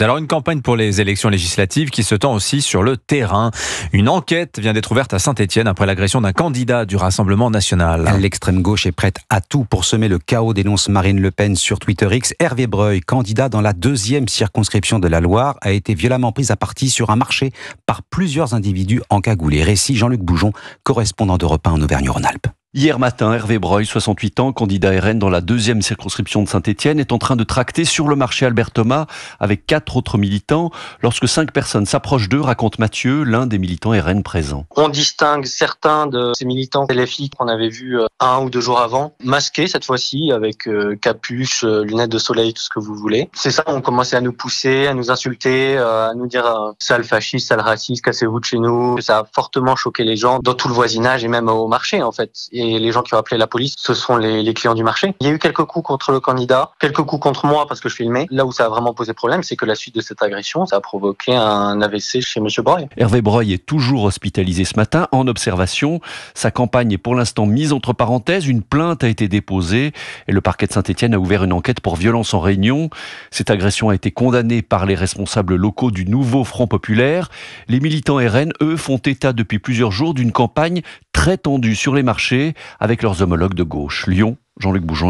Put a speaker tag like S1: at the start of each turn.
S1: Alors une campagne pour les élections législatives qui se tend aussi sur le terrain. Une enquête vient d'être ouverte à saint etienne après l'agression d'un candidat du Rassemblement national. L'extrême gauche est prête à tout pour semer le chaos, dénonce Marine Le Pen sur Twitter X. Hervé Breuil, candidat dans la deuxième circonscription de la Loire, a été violemment pris à partie sur un marché par plusieurs individus en encagoulés. Récit Jean-Luc Boujon, correspondant d'Europe 1 en Auvergne-Rhône-Alpes.
S2: Hier matin, Hervé Breuil, 68 ans, candidat RN dans la deuxième circonscription de Saint-Étienne, est en train de tracter sur le marché Albert Thomas avec quatre autres militants. Lorsque cinq personnes s'approchent d'eux, raconte Mathieu, l'un des militants RN présents.
S3: On distingue certains de ces militants LFI qu'on avait vus euh, un ou deux jours avant, masqué cette fois-ci avec euh, capuche, euh, lunettes de soleil, tout ce que vous voulez. C'est ça, on commençait à nous pousser, à nous insulter, euh, à nous dire sale fasciste, sale raciste, cassez-vous de chez nous. Ça a fortement choqué les gens dans tout le voisinage et même au marché en fait. Et les gens qui ont appelé la police, ce sont les, les clients du marché. Il y a eu quelques coups contre le candidat, quelques coups contre moi parce que je filmais. Là où ça a vraiment posé problème, c'est que la suite de cette agression, ça a provoqué un AVC chez Monsieur Breuil.
S2: Hervé Breuil est toujours hospitalisé ce matin en observation. Sa campagne est pour l'instant mise entre par parenthèse, une plainte a été déposée et le parquet de Saint-Etienne a ouvert une enquête pour violence en réunion. Cette agression a été condamnée par les responsables locaux du nouveau Front populaire. Les militants RN, eux, font état depuis plusieurs jours d'une campagne très tendue sur les marchés avec leurs homologues de gauche. Lyon, Jean-Luc Boujon.